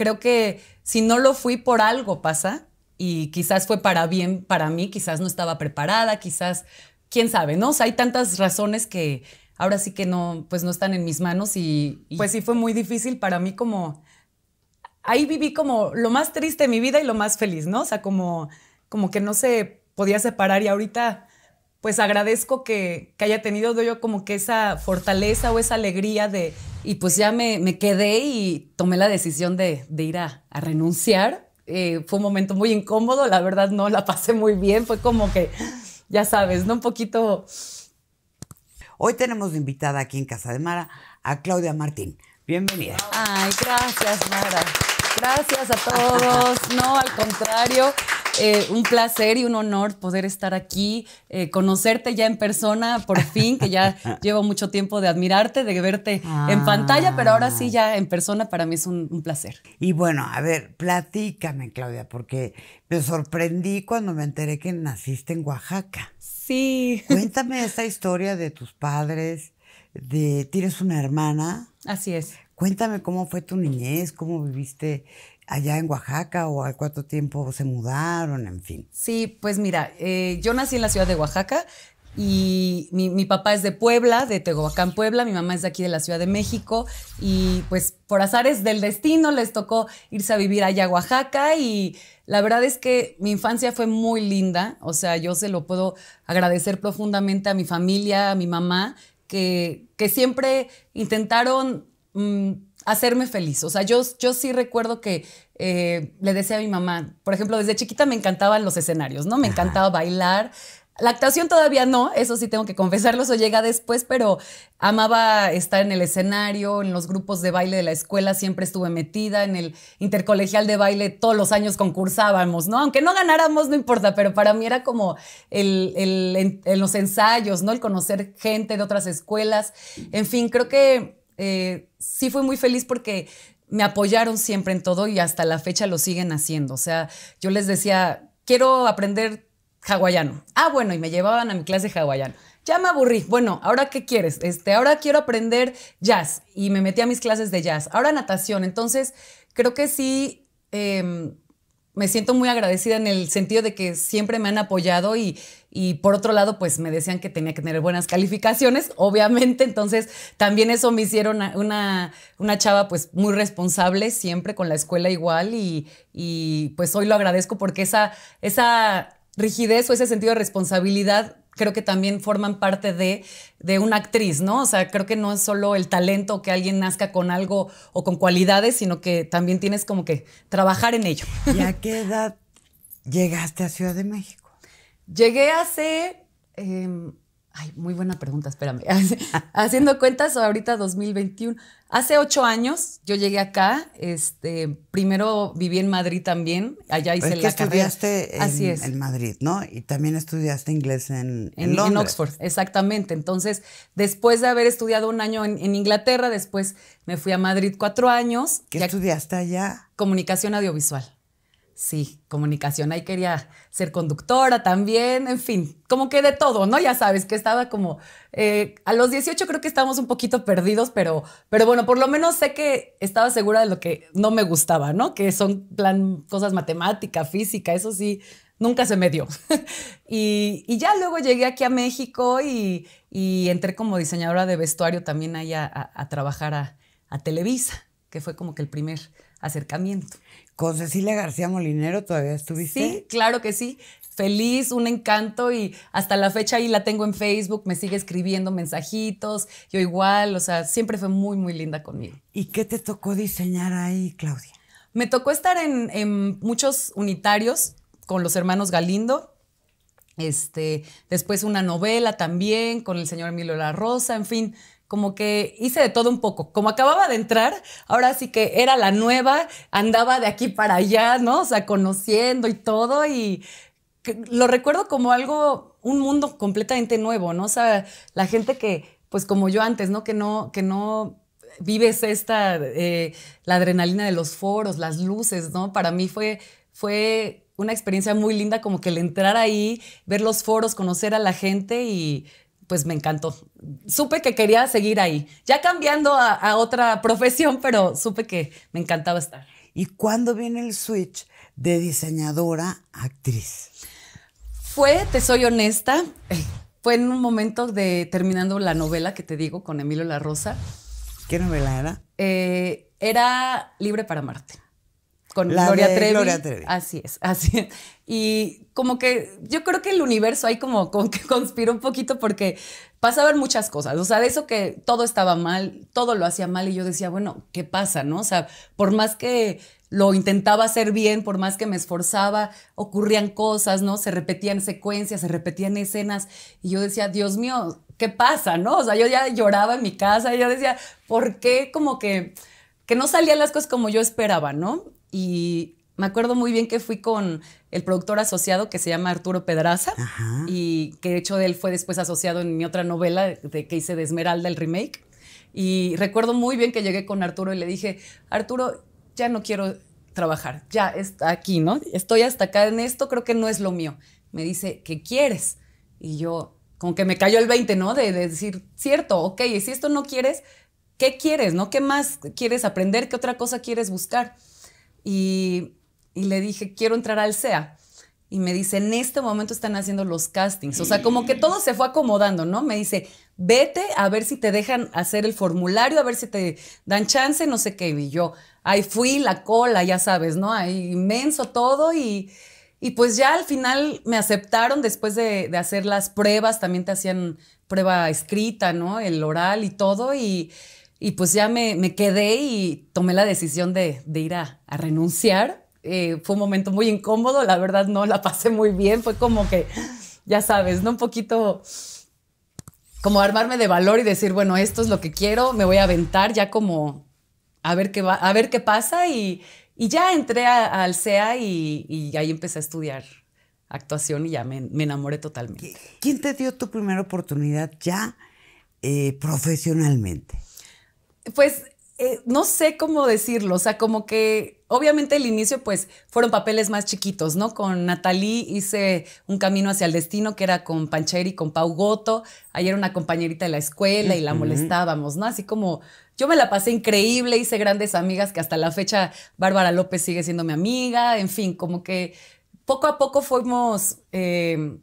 creo que si no lo fui por algo pasa y quizás fue para bien para mí, quizás no estaba preparada, quizás, quién sabe, ¿no? O sea, hay tantas razones que ahora sí que no, pues no están en mis manos y, pues sí fue muy difícil para mí como, ahí viví como lo más triste de mi vida y lo más feliz, ¿no? O sea, como, como que no se podía separar y ahorita pues agradezco que, haya tenido yo como que esa fortaleza o esa alegría de, y pues ya me, me quedé y tomé la decisión de, ir a, renunciar. Eh, fue un momento muy incómodo, la verdad no la pasé muy bien, fue como que, ya sabes, ¿no? Un poquito... Hoy tenemos invitada aquí en Casa de Mara a Claudia Martín. Bienvenida. Ay, gracias, Mara. Gracias a todos. No, al contrario. Eh, un placer y un honor poder estar aquí, eh, conocerte ya en persona, por fin, que ya llevo mucho tiempo de admirarte, de verte en pantalla, pero ahora sí ya en persona para mí es un, placer. Y bueno, a ver, platícame, Claudia, porque me sorprendí cuando me enteré que naciste en Oaxaca. Sí. Cuéntame esta historia de tus padres, de tienes una hermana. Así es. Cuéntame cómo fue tu niñez, cómo viviste allá en Oaxaca o al cuánto tiempo se mudaron, en fin. Sí, pues mira, eh, yo nací en la ciudad de Oaxaca y mi, papá es de Puebla, de Tehuacán, Puebla, mi mamá es de aquí de la Ciudad de México y pues por azares del destino les tocó irse a vivir allá a Oaxaca y la verdad es que mi infancia fue muy linda, o sea, yo se lo puedo agradecer profundamente a mi familia, a mi mamá, que, que siempre intentaron... Mm, hacerme feliz. O sea, yo, yo sí recuerdo que eh, le decía a mi mamá, por ejemplo, desde chiquita me encantaban los escenarios, ¿no? Me encantaba bailar. La actuación todavía no, eso sí tengo que confesarlo, eso llega después, pero amaba estar en el escenario, en los grupos de baile de la escuela, siempre estuve metida, en el intercolegial de baile todos los años concursábamos, ¿no? Aunque no ganáramos, no importa, pero para mí era como en los ensayos, ¿no? El conocer gente de otras escuelas, en fin, creo que eh, sí fui muy feliz porque me apoyaron siempre en todo y hasta la fecha lo siguen haciendo. O sea, yo les decía, quiero aprender hawaiano. Ah, bueno, y me llevaban a mi clase de hawaiano. Ya me aburrí. Bueno, ahora qué quieres? Este, ahora quiero aprender jazz y me metí a mis clases de jazz. Ahora natación. Entonces, creo que sí em, me siento muy agradecida en el sentido de que siempre me han apoyado y, por otro lado, pues me decían que tenía que tener buenas calificaciones, obviamente, entonces también eso me hicieron una, una, chava pues muy responsable siempre con la escuela igual y, y pues hoy lo agradezco porque esa, esa rigidez o ese sentido de responsabilidad creo que también forman parte de, una actriz, ¿no? O sea, creo que no es solo el talento que alguien nazca con algo o con cualidades, sino que también tienes como que trabajar en ello. ¿Y a qué edad llegaste a Ciudad de México? Llegué hace em, Ay, muy buena pregunta, espérame. Haciendo cuentas, ahorita 2021. Hace ocho años yo llegué acá. Este, primero viví en Madrid también. Allá hice la estudiaste carrera. En, en Madrid, ¿no? Y también estudiaste inglés en, Oxford, exactamente. Entonces, después de haber estudiado un año en, Inglaterra, después me fui a Madrid cuatro años. ¿Qué estudiaste allá? Comunicación audiovisual. Sí, comunicación, ahí quería ser conductora también, en fin, como que de todo, ¿no? Ya sabes que estaba como, eh, a los 18 creo que estábamos un poquito perdidos, pero, pero bueno, por lo menos sé que estaba segura de lo que no me gustaba, ¿no? Que son plan, cosas matemática, física, eso sí, nunca se me dio. y, ya luego llegué aquí a México y, entré como diseñadora de vestuario también ahí a, trabajar a Televisa, que fue como que el primer acercamiento. Con Cecilia García Molinero todavía estuviste. Sí, claro que sí. Feliz, un encanto y hasta la fecha ahí la tengo en Facebook, me sigue escribiendo mensajitos, yo igual, o sea, siempre fue muy, muy linda conmigo. ¿Y qué te tocó diseñar ahí, Claudia? Me tocó estar en, muchos unitarios con los hermanos Galindo, este, después una novela también con el señor Emilio La Rosa, en fin, como que hice de todo un poco. Como acababa de entrar, ahora sí que era la nueva, andaba de aquí para allá, ¿no? O sea, conociendo y todo y lo recuerdo como algo, un mundo completamente nuevo, ¿no? O sea, la gente que, pues como yo antes, ¿no? Que no, que no vives esta, eh, la adrenalina de los foros, las luces, ¿no? Para mí fue, fue una experiencia muy linda como que el entrar ahí, ver los foros, conocer a la gente y pues me encantó. Supe que quería seguir ahí, ya cambiando a, otra profesión, pero supe que me encantaba estar. ¿Y cuándo viene el switch de diseñadora a actriz? Fue, te soy honesta, fue en un momento de terminando la novela que te digo con Emilio La Rosa. ¿Qué novela era? Eh, era Libre para Marte con la Gloria, Trevi. Así es, así es. Y como que yo creo que el universo ahí como, que conspiró un poquito porque pasaban muchas cosas. O sea, de eso que todo estaba mal, todo lo hacía mal y yo decía, bueno, ¿qué pasa, no? O sea, por más que lo intentaba hacer bien, por más que me esforzaba, ocurrían cosas, ¿no? Se repetían secuencias, se repetían escenas y yo decía, Dios mío, ¿qué pasa, no? O sea, yo ya lloraba en mi casa yo decía, ¿por qué como que que no salían las cosas como yo esperaba, ¿no? Y me acuerdo muy bien que fui con el productor asociado que se llama Arturo Pedraza y que de hecho él fue después asociado en mi otra novela de, que hice de Esmeralda, el remake. Y recuerdo muy bien que llegué con Arturo y le dije, Arturo, ya no quiero trabajar, ya está aquí, ¿no? Estoy hasta acá en esto, creo que no es lo mío. Me dice, ¿qué quieres? Y yo, como que me cayó el 20, ¿no? De, decir, cierto, ok, y si esto no quieres, ¿qué quieres, no? ¿Qué más quieres aprender? ¿Qué otra cosa quieres buscar? y, le dije, quiero entrar al SEA. Y me dice, en este momento están haciendo los castings. O sea, como que todo se fue acomodando, ¿no? Me dice, vete a ver si te dejan hacer el formulario, a ver si te dan chance, no sé qué. Y yo, ahí fui, la cola, ya sabes, ¿no? Ahí inmenso todo. Y, y pues ya al final me aceptaron después de, de, hacer las pruebas. También te hacían prueba escrita, ¿no? El oral y todo. Y, y pues ya me, quedé y tomé la decisión de, ir a, renunciar. Eh, fue un momento muy incómodo, la verdad no la pasé muy bien, fue como que, ya sabes, ¿no? Un poquito como armarme de valor y decir, bueno, esto es lo que quiero, me voy a aventar ya como a ver qué, a ver qué pasa y, ya entré al CEA y, ahí empecé a estudiar actuación y ya me, enamoré totalmente. ¿Quién te dio tu primera oportunidad ya eh, profesionalmente? pues eh, no sé cómo decirlo, o sea, como que obviamente el inicio pues fueron papeles más chiquitos, ¿no? Con Natalie hice Un Camino hacia el Destino, que era con Pancheri, con Pau Goto, era una compañerita de la escuela y la molestábamos, ¿no? Así como yo me la pasé increíble, hice grandes amigas que hasta la fecha Bárbara López sigue siendo mi amiga, en fin, como que poco a poco fuimos eh,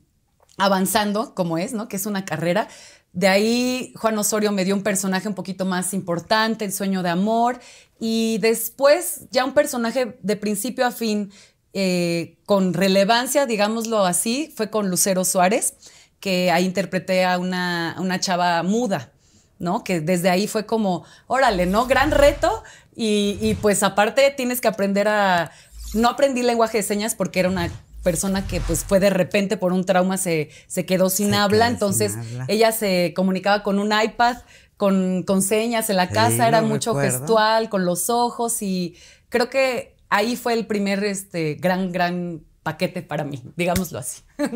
avanzando, como es, ¿no? Que es una carrera de ahí Juan Osorio me dio un personaje un poquito más importante, El sueño de amor, y después ya un personaje de principio a fin eh, con relevancia, digámoslo así, fue con Lucero Suárez, que ahí interpreté a una, una chava muda. ¿no? Que desde ahí fue como, órale, ¿no? Gran reto. Y, y, pues aparte tienes que aprender a... No aprendí lenguaje de señas porque era una persona que pues fue de repente por un trauma se, quedó sin habla, entonces ella se comunicaba con un iPad, con, señas en la casa, era mucho gestual, con los ojos y creo que ahí fue el primer este, gran, gran paquete para mí, digámoslo así.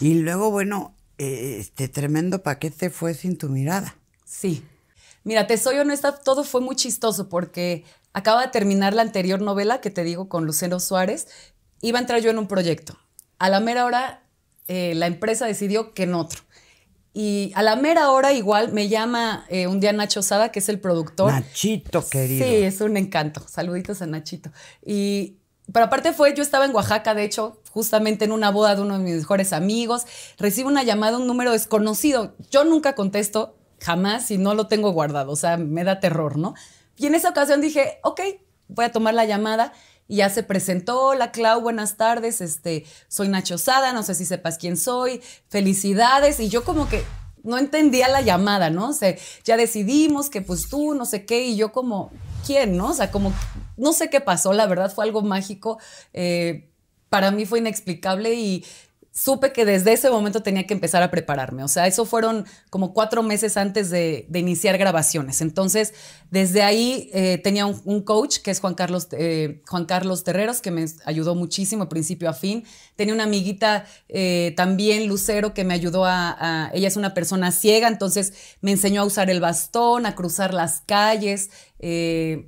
y luego, bueno, este tremendo paquete fue sin tu mirada. Sí. Mira, te soy honesta, todo fue muy chistoso porque acaba de terminar la anterior novela que te digo con Lucero Suárez iba a entrar yo en un proyecto. A la mera hora, eh, la empresa decidió que en otro. Y a la mera hora igual me llama eh, un día Nacho Sada, que es el productor. Nachito, querido. Sí, es un encanto. Saluditos a Nachito. Y, pero aparte fue, yo estaba en Oaxaca, de hecho, justamente en una boda de uno de mis mejores amigos. Recibo una llamada, un número desconocido. Yo nunca contesto, jamás, y no lo tengo guardado. O sea, me da terror, ¿no? Y en esa ocasión dije, ok, voy a tomar la llamada y ya se presentó, la Clau, buenas tardes, este, soy Nacho Sada, no sé si sepas quién soy, felicidades, y yo como que no entendía la llamada, ¿no? O sea, ya decidimos que pues tú, no sé qué, y yo como, ¿quién, no? O sea, como, no sé qué pasó, la verdad fue algo mágico, eh, para mí fue inexplicable y, supe que desde ese momento tenía que empezar a prepararme. O sea, eso fueron como cuatro meses antes de, iniciar grabaciones. Entonces, desde ahí eh, tenía un, coach que es Juan Carlos, eh, Juan Carlos Terreros, que me ayudó muchísimo de principio a fin. Tenía una amiguita eh, también, Lucero, que me ayudó a, Ella es una persona ciega, entonces me enseñó a usar el bastón, a cruzar las calles,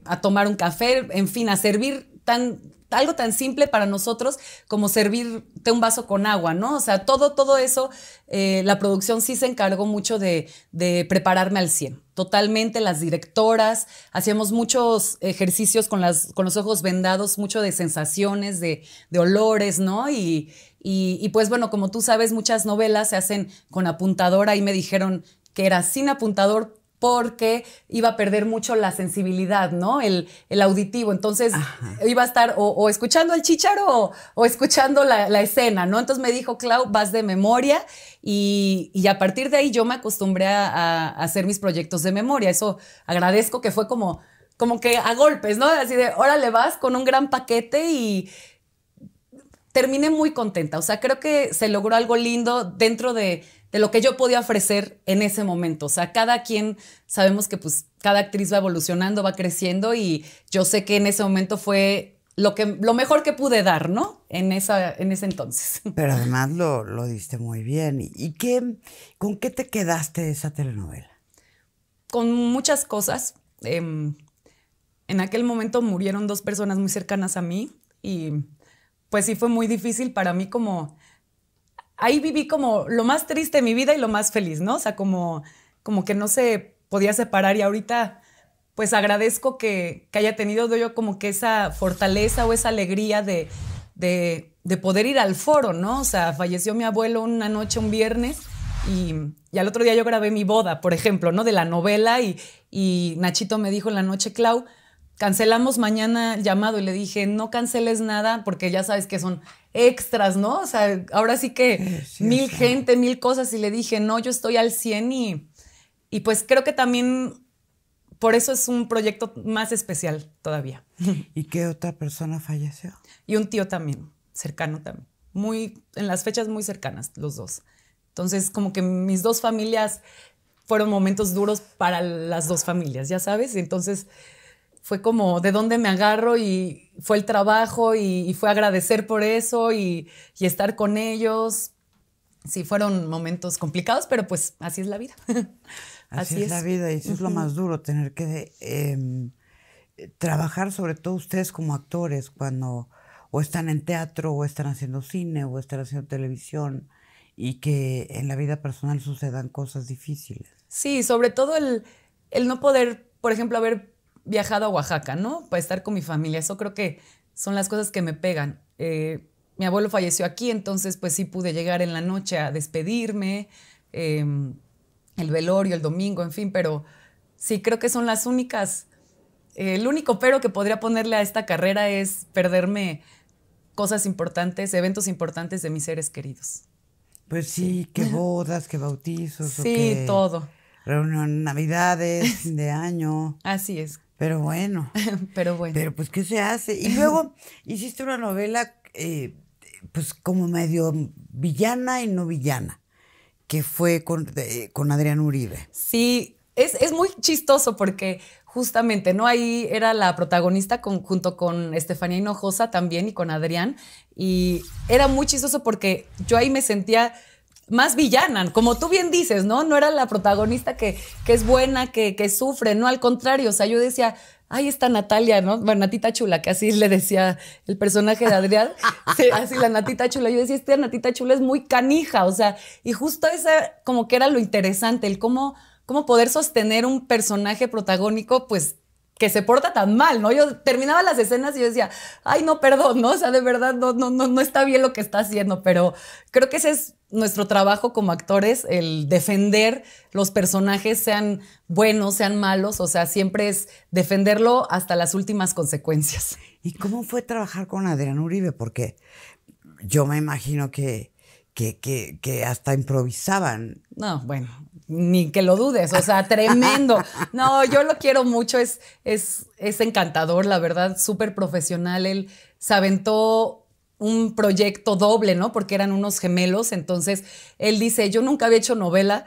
a tomar un café, en fin, a servir tan algo tan simple para nosotros como servirte un vaso con agua, ¿no? O sea, todo, todo eso, eh, la producción sí se encargó mucho de, prepararme al 100 totalmente, las directoras, hacíamos muchos ejercicios con, los ojos vendados, mucho de sensaciones, de, olores, ¿no? Y, y, pues bueno, como tú sabes, muchas novelas se hacen con apuntadora y me dijeron que era sin apuntador porque iba a perder mucho la sensibilidad, ¿no? El, auditivo. Entonces iba a estar o, escuchando al chicharo o, escuchando la, escena, ¿no? Entonces me dijo, Clau, vas de memoria y, a partir de ahí yo me acostumbré a, hacer mis proyectos de memoria. Eso agradezco que fue como, como que a golpes, ¿no? Así de, órale, vas con un gran paquete y terminé muy contenta. O sea, creo que se logró algo lindo dentro de de lo que yo podía ofrecer en ese momento. O sea, cada quien sabemos que pues cada actriz va evolucionando, va creciendo y yo sé que en ese momento fue lo, que, lo mejor que pude dar, ¿no? En, esa, en ese entonces. Pero además lo, diste muy bien. ¿Y qué, con qué te quedaste de esa telenovela? Con muchas cosas. Em, en aquel momento murieron dos personas muy cercanas a mí y pues sí fue muy difícil para mí como ahí viví como lo más triste de mi vida y lo más feliz, ¿no? O sea, como, como que no se podía separar y ahorita pues agradezco que, haya tenido yo como que esa fortaleza o esa alegría de, de, poder ir al foro, ¿no? O sea, falleció mi abuelo una noche, un viernes, y, al otro día yo grabé mi boda, por ejemplo, ¿no? De la novela y, y Nachito me dijo en la noche, Clau, cancelamos mañana llamado y le dije, no canceles nada porque ya sabes que son extras, ¿no? O sea, ahora sí que mil gente, mil cosas y le dije, no, yo estoy al 100 y, y pues creo que también por eso es un proyecto más especial todavía. ¿Y qué otra persona falleció? Y un tío también, cercano también, muy en las fechas muy cercanas los dos. Entonces, como que mis dos familias fueron momentos duros para las dos familias, ya sabes. Entonces, fue como de dónde me agarro y fue el trabajo y, fue agradecer por eso y, estar con ellos. Sí, fueron momentos complicados, pero pues así es la vida. así, es, la vida y eso es lo más duro, tener que em, trabajar sobre todo ustedes como actores cuando o están en teatro o están haciendo cine o están haciendo televisión y que en la vida personal sucedan cosas difíciles. Sí, sobre todo el, el no poder, por ejemplo, haber viajado a Oaxaca, ¿no? Para estar con mi familia. Eso creo que son las cosas que me pegan. Eh, mi abuelo falleció aquí, entonces pues sí pude llegar en la noche a despedirme, em, el velorio, el domingo, en fin, pero sí creo que son las únicas, eh, el único pero que podría ponerle a esta carrera es perderme cosas importantes, eventos importantes de mis seres queridos. Pues sí, qué bodas, qué bautizos. Sí, todo. Reunión, navidades, fin de año. Así es. Pero bueno. pero bueno. Pero pues, ¿qué se hace? Y luego hiciste una novela, eh, pues como medio villana y no villana, que fue con, Adrián Uribe. Sí, es, muy chistoso porque justamente, ¿no? Ahí era la protagonista junto con Estefanía Hinojosa también y con Adrián. Y era muy chistoso porque yo ahí me sentía más villana, como tú bien dices, ¿no? No era la protagonista que, que es buena, que, sufre, no, al contrario, o sea, yo decía, ahí está Natalia, ¿no? Bueno, Natita Chula, que así le decía el personaje de Adrián, así la Natita Chula, yo decía, esta Natita Chula es muy canija, o sea, y justo esa como que era lo interesante, el cómo, cómo poder sostener un personaje protagónico, pues que se porta tan mal, ¿no? Yo terminaba las escenas y yo decía, ay, no, perdón, ¿no? O sea, de verdad, no, no, no, no está bien lo que está haciendo, pero creo que ese es nuestro trabajo como actores, el defender los personajes, sean buenos, sean malos, o sea, siempre es defenderlo hasta las últimas consecuencias. ¿Y cómo fue trabajar con Adrián Uribe? Porque yo me imagino que, que, que, hasta improvisaban. No, bueno, ni que lo dudes, o sea, tremendo. No, yo lo quiero mucho, es, es, es encantador, la verdad, súper profesional. Él se aventó un proyecto doble, ¿no? Porque eran unos gemelos, entonces él dice, yo nunca había hecho novela,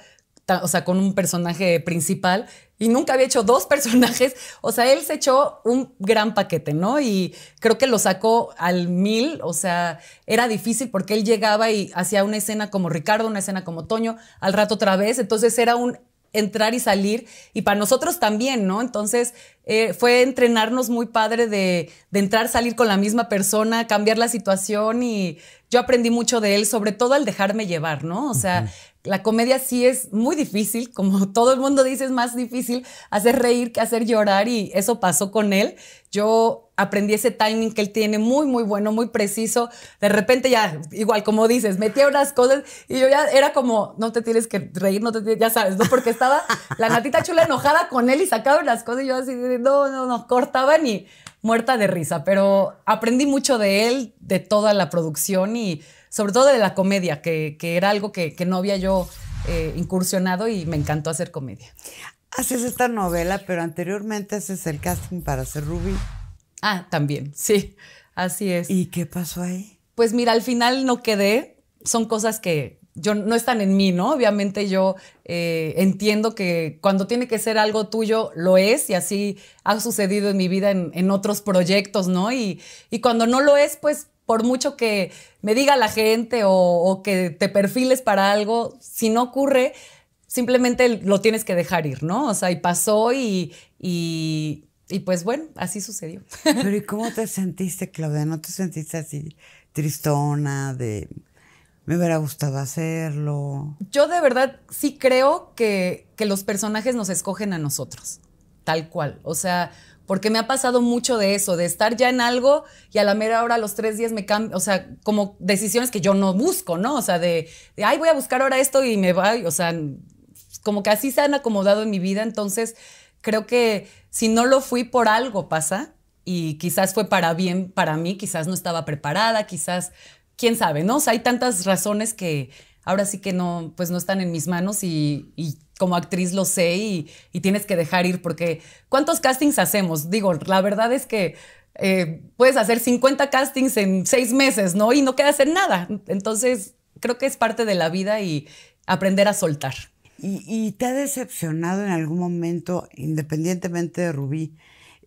o sea, con un personaje principal y nunca había hecho dos personajes, o sea, él se echó un gran paquete, ¿no? Y creo que lo sacó al mil, o sea, era difícil porque él llegaba y hacía una escena como Ricardo, una escena como Toño, al rato otra vez, entonces era un entrar y salir y para nosotros también, ¿no? Entonces eh, fue entrenarnos muy padre de, de, entrar, salir con la misma persona, cambiar la situación y yo aprendí mucho de él, sobre todo al dejarme llevar, ¿no? O sea, la comedia sí es muy difícil, como todo el mundo dice, es más difícil hacer reír que hacer llorar y eso pasó con él. Yo aprendí ese timing que él tiene muy, muy bueno, muy preciso. De repente ya, igual como dices, metía unas cosas y yo ya era como, no te tienes que reír, no te ya sabes, ¿no? Porque estaba la natita chula enojada con él y sacaba unas cosas y yo así, no, no, no, cortaban y muerta de risa. Pero aprendí mucho de él, de toda la producción y sobre todo de la comedia, que, era algo que, no había yo eh, incursionado y me encantó hacer comedia. Haces esta novela, pero anteriormente haces el casting para ser Ruby. Ah, también, sí, así es. ¿Y qué pasó ahí? Pues mira, al final no quedé, son cosas que yo no están en mí, ¿no? Obviamente yo eh, entiendo que cuando tiene que ser algo tuyo, lo es, y así ha sucedido en mi vida en, otros proyectos, ¿no? Y, y cuando no lo es, pues por mucho que me diga la gente o, que te perfiles para algo, si no ocurre, simplemente lo tienes que dejar ir, ¿no? O sea, y pasó y, pues bueno, así sucedió. Pero ¿y cómo te sentiste, Claudia? ¿No te sentiste así tristona de... Me hubiera gustado hacerlo. Yo de verdad sí creo que, que los personajes nos escogen a nosotros, tal cual. O sea, porque me ha pasado mucho de eso, de estar ya en algo y a la mera hora, los tres días, me cambio, o sea, como decisiones que yo no busco, ¿no? O sea, de, ay, voy a buscar ahora esto y me va, o sea, como que así se han acomodado en mi vida. Entonces, creo que si no lo fui por algo pasa y quizás fue para bien para mí, quizás no estaba preparada, quizás, quién sabe, ¿no? O sea, hay tantas razones que ahora sí que no, pues no están en mis manos y como actriz lo sé y, tienes que dejar ir porque ¿cuántos castings hacemos? Digo, la verdad es que eh, puedes hacer 50 castings en seis meses, ¿no? Y no quedas hacer nada. Entonces, creo que es parte de la vida y aprender a soltar. ¿Y, te ha decepcionado en algún momento, independientemente de Rubí,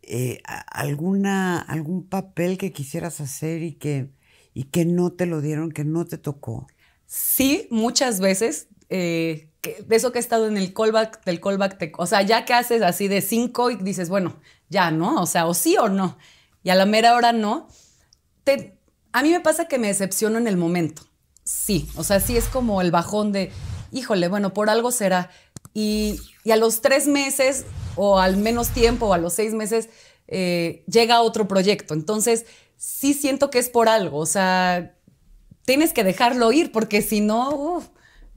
eh, alguna, algún papel que quisieras hacer y que, y que no te lo dieron, que no te tocó? Sí, muchas veces. Eh, de eso que he estado en el callback del callback, te, o sea, ya que haces así de cinco y dices, bueno, ya, ¿no? O sea, o sí o no. Y a la mera hora no. Te, a mí me pasa que me decepciono en el momento. Sí, o sea, sí es como el bajón de, híjole, bueno, por algo será. Y, a los tres meses, o al menos tiempo, o a los seis meses, eh, llega otro proyecto. Entonces, sí siento que es por algo. O sea, tienes que dejarlo ir, porque si no,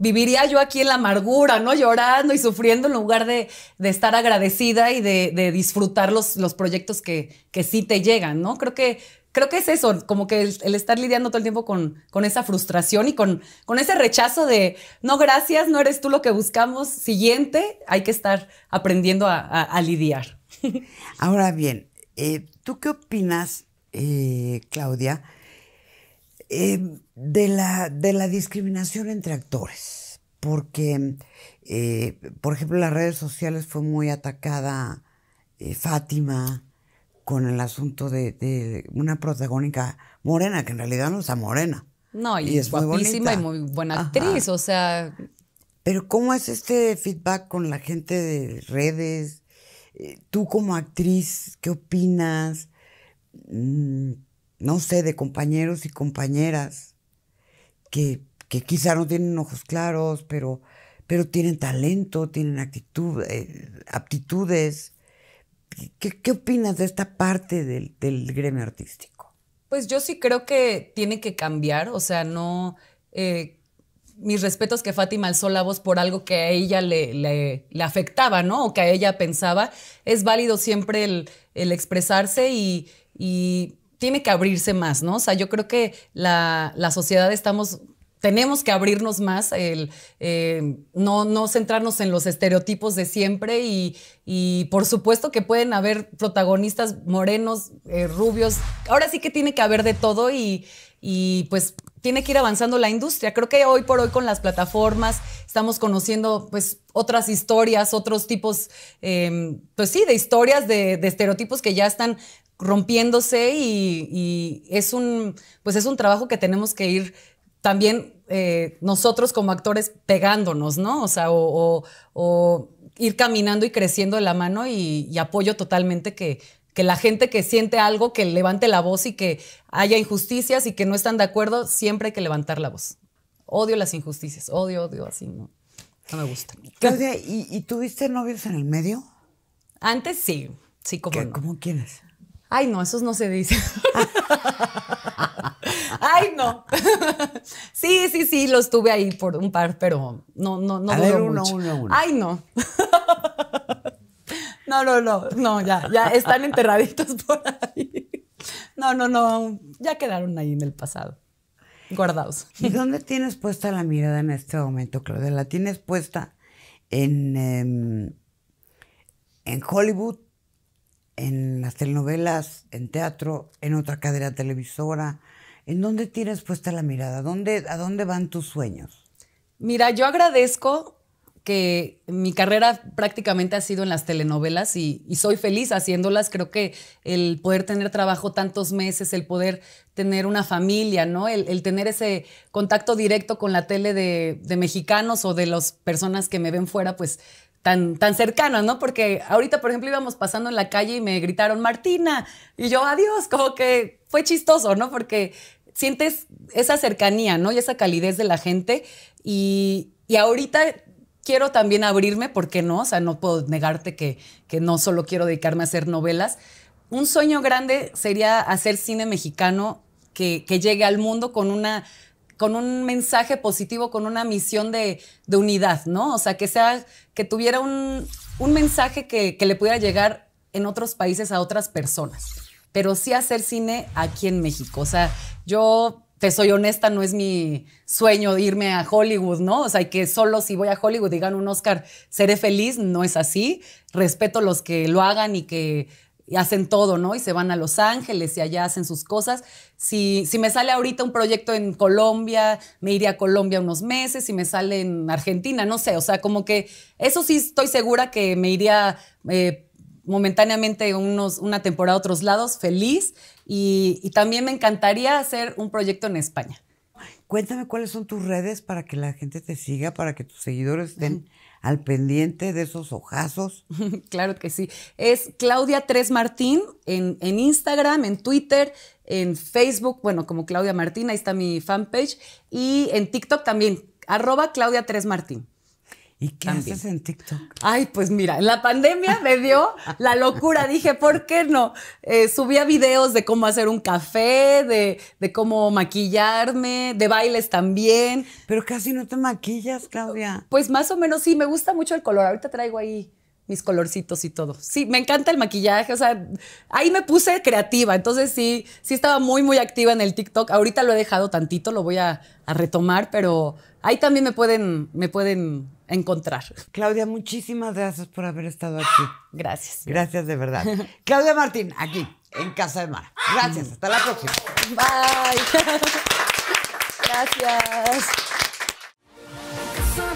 viviría yo aquí en la amargura, ¿no? Llorando y sufriendo en lugar de, estar agradecida y de, de disfrutar los, proyectos que, que, sí te llegan, ¿no? Creo que, creo que es eso, como que el, estar lidiando todo el tiempo con, con esa frustración y con, con, ese rechazo de, no, gracias, no eres tú lo que buscamos, siguiente, hay que estar aprendiendo a, lidiar. Ahora bien, eh, ¿tú qué opinas, eh, Claudia? Em, de, la, de la discriminación entre actores, porque, eh, por ejemplo, las redes sociales fue muy atacada eh, Fátima con el asunto de, una protagónica morena, que en realidad no a morena. No, y, es guapísima y muy buena actriz, o sea... Pero ¿cómo es este feedback con la gente de redes? Eh, Tú como actriz, ¿qué opinas? Mm, no sé, de compañeros y compañeras que, quizá no tienen ojos claros, pero, pero tienen talento, tienen actitud, eh, aptitudes. ¿Qué, opinas de esta parte del, gremio artístico? Pues yo sí creo que tiene que cambiar, o sea, no... Eh, mis respetos que Fátima alzó la voz por algo que a ella le, afectaba, ¿no? O que a ella pensaba. Es válido siempre el, expresarse y tiene que abrirse más, ¿no? O sea, yo creo que la, sociedad estamos tenemos que abrirnos más, el, eh, no, no, centrarnos en los estereotipos de siempre y, por supuesto que pueden haber protagonistas morenos, eh, rubios, ahora sí que tiene que haber de todo y, pues tiene que ir avanzando la industria. Creo que hoy por hoy con las plataformas estamos conociendo pues otras historias, otros tipos, em, pues sí, de historias, de, estereotipos que ya están rompiéndose y, es un pues es un trabajo que tenemos que ir también eh, nosotros como actores pegándonos, ¿no? O sea, o, ir caminando y creciendo de la mano y, apoyo totalmente que, que la gente que siente algo, que levante la voz y que haya injusticias y que no están de acuerdo, siempre hay que levantar la voz. Odio las injusticias, odio, odio, así, no, no me gusta. Claudia, ¿y, ¿y tuviste novios en el medio? Antes sí, sí, como no. ¿Cómo quiénes? Ay, no, esos no se dicen. Ay, no. sí, sí, sí, los tuve ahí por un par, pero no, no, no. uno, uno, Ay, no. no, no, no, no, ya, ya están enterraditos por ahí. No, no, no, ya quedaron ahí en el pasado, guardados. ¿Y dónde tienes puesta la mirada en este momento, Claudia? ¿La tienes puesta en, em, en Hollywood? en las telenovelas, en teatro, en otra cadera televisora? ¿En dónde tienes puesta la mirada? ¿A dónde van tus sueños? Mira, yo agradezco que mi carrera prácticamente ha sido en las telenovelas y, soy feliz haciéndolas. Creo que el poder tener trabajo tantos meses, el poder tener una familia, ¿no? El, tener ese contacto directo con la tele de mexicanos o de las personas que me ven fuera, pues tan, tan cercanas, ¿no? Porque ahorita, por ejemplo, íbamos pasando en la calle y me gritaron Martina y yo adiós, como que fue chistoso, ¿no? Porque sientes esa cercanía, ¿no? Y esa calidez de la gente y, ahorita quiero también abrirme, ¿por qué no? O sea, no puedo negarte que, que no solo quiero dedicarme a hacer novelas. Un sueño grande sería hacer cine mexicano que, que llegue al mundo con una con un mensaje positivo, con una misión de, unidad, ¿no? O sea, que sea, que tuviera un, mensaje que, le pudiera llegar en otros países a otras personas. Pero sí hacer cine aquí en México. O sea, yo te soy honesta, no es mi sueño irme a Hollywood, ¿no? O sea, que solo si voy a Hollywood y gano un Oscar seré feliz, no es así. Respeto los que lo hagan y que y hacen todo, ¿no? Y se van a Los Ángeles y allá hacen sus cosas. Si, si me sale ahorita un proyecto en Colombia, me iría a Colombia unos meses, si me sale en Argentina, no sé, o sea, como que eso sí estoy segura que me iría eh, momentáneamente unos, una temporada a otros lados, feliz, y, también me encantaría hacer un proyecto en España. Cuéntame cuáles son tus redes para que la gente te siga, para que tus seguidores estén al pendiente de esos ojazos? claro que sí. Es Claudia Tres Martín en, en Instagram, en Twitter, en Facebook, bueno, como Claudia Martín, ahí está mi fanpage, y en TikTok también, arroba Claudia Tres Martín. ¿Y qué haces en TikTok? Ay, pues mira, la pandemia me dio la locura. Dije, ¿por qué no? Eh, subía videos de cómo hacer un café, de, cómo maquillarme, de bailes también. Pero casi no te maquillas, Claudia. Pues más o menos sí, me gusta mucho el color. Ahorita traigo ahí mis colorcitos y todo. Sí, me encanta el maquillaje, o sea, ahí me puse creativa, entonces sí, sí estaba muy, muy activa en el TikTok. Ahorita lo he dejado tantito, lo voy a retomar, pero ahí también me pueden, me pueden encontrar. Claudia, muchísimas gracias por haber estado aquí. Gracias. Gracias de verdad. Claudia Martín, aquí, en Casa de Mar. Gracias, hasta la próxima. Bye. gracias.